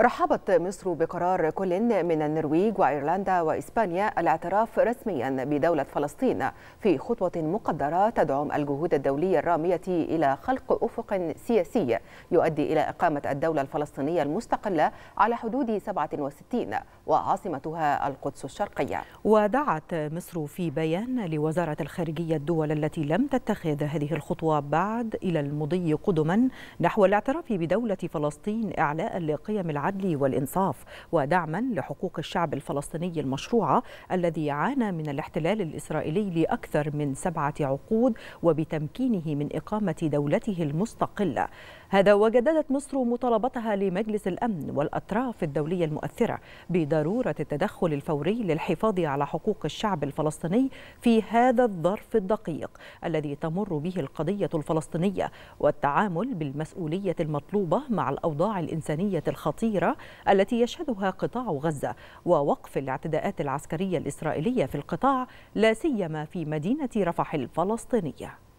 رحبت مصر بقرار كل من النرويج وإيرلندا وإسبانيا الاعتراف رسميا بدولة فلسطين في خطوة مقدرة تدعم الجهود الدولية الرامية إلى خلق أفق سياسي يؤدي إلى إقامة الدولة الفلسطينية المستقلة على حدود 67 وعاصمتها القدس الشرقية ودعت مصر في بيان لوزارة الخارجية الدول التي لم تتخذ هذه الخطوة بعد إلى المضي قدما نحو الاعتراف بدولة فلسطين إعلاء لقيم العدل والإنصاف ودعما لحقوق الشعب الفلسطيني المشروعة الذي عانى من الاحتلال الإسرائيلي لأكثر من سبعة عقود وبتمكينه من إقامة دولته المستقلة هذا وجددت مصر مطالبتها لمجلس الأمن والأطراف الدولية المؤثرة بضرورة التدخل الفوري للحفاظ على حقوق الشعب الفلسطيني في هذا الظرف الدقيق الذي تمر به القضية الفلسطينية والتعامل بالمسؤولية المطلوبة مع الأوضاع الإنسانية الخطيرة الأخيرة التي يشهدها قطاع غزة ووقف الاعتداءات العسكرية الإسرائيلية في القطاع لا سيما في مدينة رفح الفلسطينية